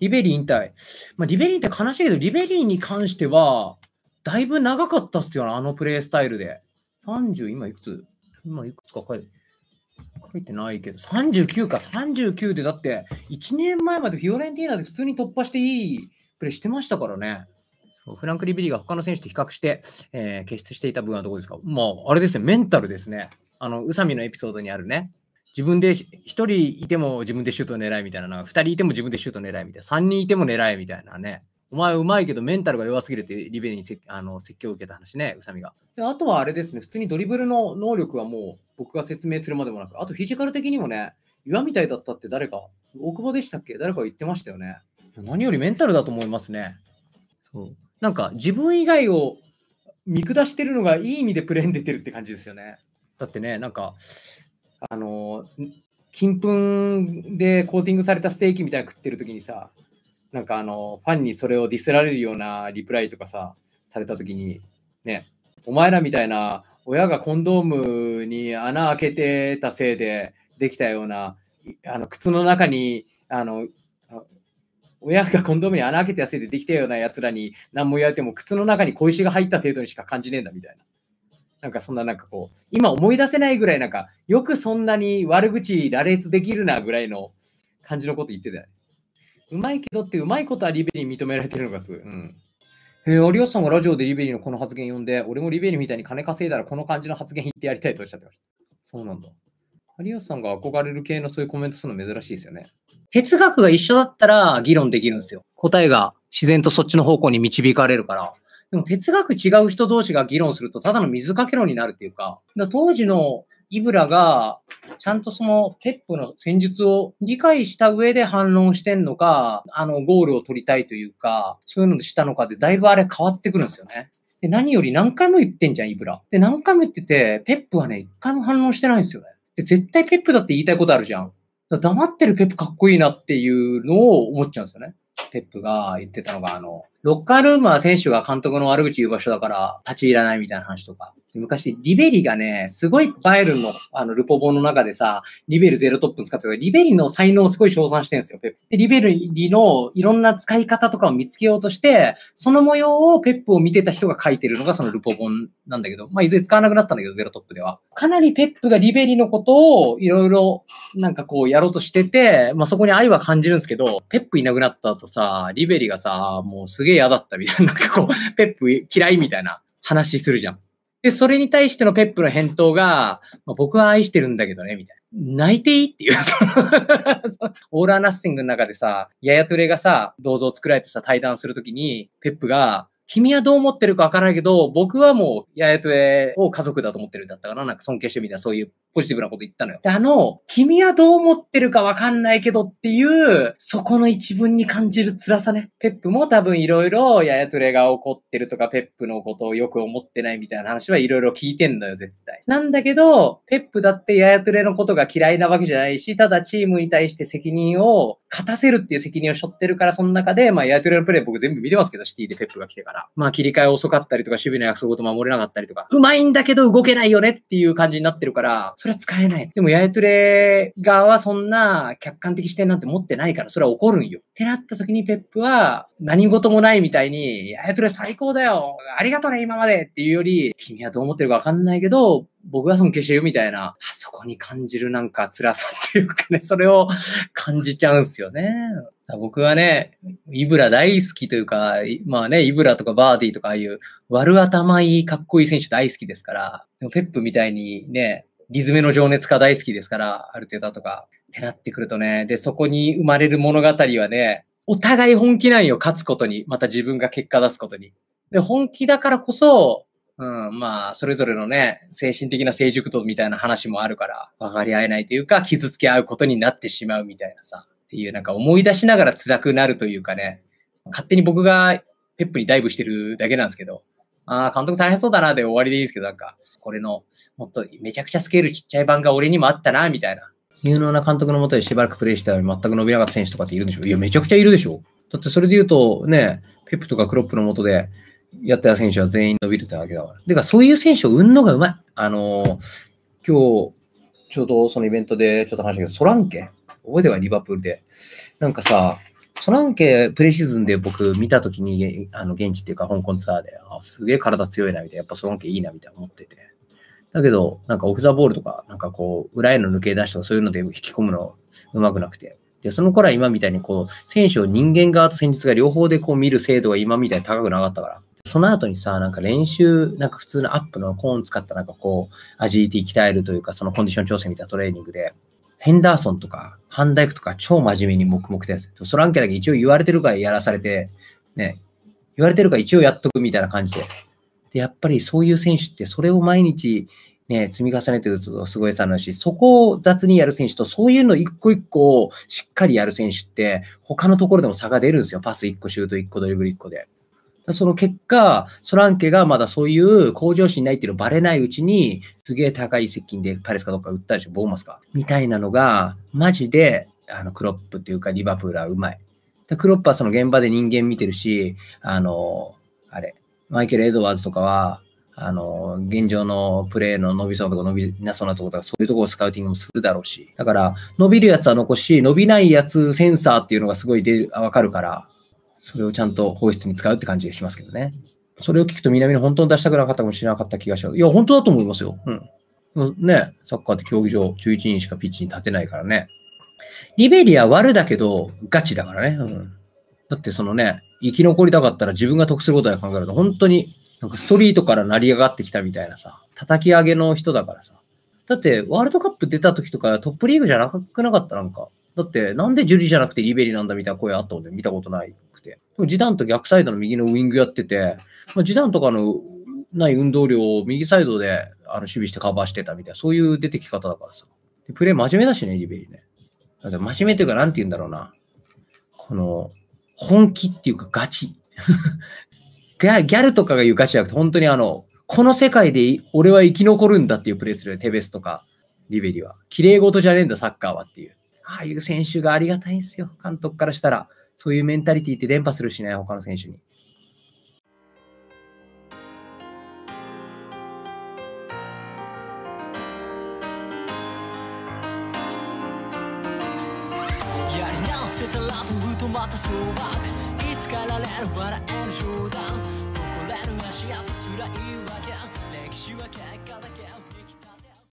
リベリー引退。まあ、リベリーって悲しいけど、リベリーに関しては、だいぶ長かったっすよな、あのプレイスタイルで。30、今いくつ今いくつか書いて、書いてないけど、39か、39でだって、1年前までフィオレンティーナで普通に突破していいプレイしてましたからね。フランク・リベリーが他の選手と比較して、えー、傑出していた分はどうですかまあ、あれですね、メンタルですね。あの、宇佐美のエピソードにあるね、自分で1人いても自分でシュート狙いみたいな、2人いても自分でシュート狙いみたいな、3人いても狙いみたいなね。お前うまいけどメンタルが弱すぎるってリベリにせあの説教を受けた話ね、宇佐美が。あとはあれですね、普通にドリブルの能力はもう僕が説明するまでもなく、あとフィジカル的にもね、岩みたいだったって誰か、大久保でしたっけ誰か言ってましたよね。何よりメンタルだと思いますね。そうなんか自分以外を見下してるのがいい意味でプレーン出てるって感じですよね。だってね、なんかあの、金粉でコーティングされたステーキみたいな食ってる時にさ、なんかあの、ファンにそれをディスられるようなリプライとかさ、された時に、ね、お前らみたいな親がコンドームに穴開けてたせいでできたような、あの靴の中に、あの、親がコンドームに穴開けてたせいでできたようなやつらに何も言われても、靴の中に小石が入った程度にしか感じねえんだみたいな。なんかそんななんかこう、今思い出せないぐらいなんか、よくそんなに悪口羅列できるなぐらいの感じのこと言ってたよね。うまいけどってうまいことはリベリー認められてるのがすごい。うん。えー、有吉さんがラジオでリベリーのこの発言読んで、俺もリベリーみたいに金稼いだらこの感じの発言言ってやりたいとおっしゃってました。そうなんだ。有吉さんが憧れる系のそういうコメントするの珍しいですよね。哲学が一緒だったら議論できるんですよ。答えが自然とそっちの方向に導かれるから。でも哲学違う人同士が議論するとただの水かけ論になるっていうか、か当時のイブラがちゃんとそのペップの戦術を理解した上で反論してんのか、あのゴールを取りたいというか、そういうのをしたのかでだいぶあれ変わってくるんですよね。で、何より何回も言ってんじゃん、イブラ。で、何回も言ってて、ペップはね、一回も反論してないんですよね。で、絶対ペップだって言いたいことあるじゃん。黙ってるペップかっこいいなっていうのを思っちゃうんですよね。テップが言ってたのが、あの、ロッカールームは選手が監督の悪口言う場所だから立ち入らないみたいな話とか。昔、リベリがね、すごいバイルの、あの、ルポ本の中でさ、リベルゼロトップに使ってたリベリの才能をすごい称賛してるんですよ、ペップ。で、リベリのいろんな使い方とかを見つけようとして、その模様をペップを見てた人が書いてるのがそのルポ本なんだけど、まあ、いずれ使わなくなったんだけど、ゼロトップでは。かなりペップがリベリのことをいろいろ、なんかこう、やろうとしてて、まあ、そこに愛は感じるんですけど、ペップいなくなった後さ、リベリがさ、もうすげえ嫌だったみたいな、なんかこう、ペップ嫌いみたいな話するじゃん。で、それに対してのペップの返答が、まあ、僕は愛してるんだけどね、みたいな。泣いていいっていう。オーラーナッシングの中でさ、ややトレがさ、銅像作られてさ、対談するときに、ペップが、君はどう思ってるかわからないけど、僕はもう、ややとえを家族だと思ってるんだったかななんか尊敬してみたいな、そういうポジティブなこと言ったのよ。あの、君はどう思ってるかわかんないけどっていう、そこの一文に感じる辛さね。ペップも多分いろいろ、ややトレが怒ってるとか、ペップのことをよく思ってないみたいな話はいろいろ聞いてんのよ、絶対。なんだけど、ペップだってややトレのことが嫌いなわけじゃないし、ただチームに対して責任を勝たせるっていう責任を背負ってるから、その中で、まあ、ややトレのプレイ僕全部見てますけど、シティでペップが来てから。まあ、切り替え遅かったりとか、守備の約束と守れなかったりとか、うまいんだけど動けないよねっていう感じになってるから、それは使えない。でも、ややトレ側はそんな客観的視点なんて持ってないから、それは怒るんよ。ってなった時にペップは、何事もないみたいに、ややトレ最高だよありがとね、今までっていうより、君はどう思ってるかわかんないけど、僕は尊敬してるみたいな、あそこに感じるなんか辛さっていうかね、それを感じちゃうんすよね。僕はね、イブラ大好きというか、まあね、イブラとかバーディーとかああいう悪頭いいかっこいい選手大好きですから、でもペップみたいにね、リズムの情熱家大好きですから、アルテタとか。ってなってくるとね、で、そこに生まれる物語はね、お互い本気なんよ、勝つことに。また自分が結果出すことに。で、本気だからこそ、うん、まあ、それぞれのね、精神的な成熟度みたいな話もあるから、分かり合えないというか、傷つけ合うことになってしまうみたいなさ、っていうなんか思い出しながら辛くなるというかね、勝手に僕がペップにダイブしてるだけなんですけど、ああ、監督大変そうだなで終わりでいいですけど、なんか、これの、もっとめちゃくちゃスケールちっちゃい版が俺にもあったな、みたいな。有能な監督のもとでしばらくプレイしたより全く伸びなかった選手とかっているんでしょいや、めちゃくちゃいるでしょだってそれで言うと、ね、ペップとかクロップのもとでやった選手は全員伸びるってわけだから。てか、そういう選手を生むのがうまい。あのー、今日、ちょうどそのイベントでちょっと話したけど、ソランケ覚えてはリバプールで。なんかさ、ソランケ、プレシーズンで僕見たときに、あの現地っていうか香港ツアーで、あすげえ体強いなみたいな、やっぱソランケいいなみたいな思ってて。だけど、なんかオフザボールとか、なんかこう、裏への抜け出しとかそういうので引き込むのうまくなくて。で、その頃は今みたいにこう、選手を人間側と戦術が両方でこう見る精度が今みたいに高くなかったから。その後にさ、なんか練習、なんか普通のアップのコーン使ったなんかこう、アジリティ鍛えるというか、そのコンディション調整みたいなトレーニングで、ヘンダーソンとか、ハンダイクとか、超真面目に黙々とやる。てソランケだけ一応言われてるからやらされて、ね、言われてるから一応やっとくみたいな感じで。で、やっぱりそういう選手って、それを毎日、ね、積み重ねて打つとすごい差なし、そこを雑にやる選手と、そういうの一個一個をしっかりやる選手って、他のところでも差が出るんですよ。パス1個、シュート1個、ドリブル1個で。その結果、ソランケがまだそういう向上心ないっていうのバレないうちに、すげえ高い接近でパレスかどっか打ったでしょ、ボーマスか。みたいなのが、マジで、あの、クロップっていうか、リバプールはうまい。クロップはその現場で人間見てるし、あの、あれ、マイケル・エドワーズとかは、あの、現状のプレーの伸びそうなとこ、伸びなそうなとことか、そういうとこをスカウティングもするだろうし。だから、伸びるやつは残し、伸びないやつセンサーっていうのがすごい出る、わかるから、それをちゃんと放出に使うって感じがしますけどね。それを聞くと南の本当に出したくなかったかもしれなかった気がしゃう。いや、本当だと思いますよ。うん。ね、サッカーって競技場11人しかピッチに立てないからね。リベリア悪だけど、ガチだからね。うん。だってそのね、生き残りたかったら自分が得することだ考えると、本当になんかストリートから成り上がってきたみたいなさ、叩き上げの人だからさ。だって、ワールドカップ出た時とかトップリーグじゃなくなかったなんか。だって、なんでジュリじゃなくてリベリなんだみたいな声あったもんね。見たことないて。ジダンと逆サイドの右のウイングやってて、まあ、ジダンとかのない運動量を右サイドであの守備してカバーしてたみたいな、そういう出てき方だからさ。でプレー真面目だしね、リベリーね。だ真面目というか、なんて言うんだろうな。この、本気っていうかガチ。ギャルとかが言うガチじゃなくて、本当にあの、この世界で俺は生き残るんだっていうプレーするテベスとか、リベリーは。綺麗事じゃねえんだ、サッカーはっていう。ああいう選手がありがたいんですよ、監督からしたら。そういうメンタリティって連覇するしね、他の選手に。やりせたらとふとまたそうばいつかられる笑える冗談誇れる足跡すらいいわけ歴史は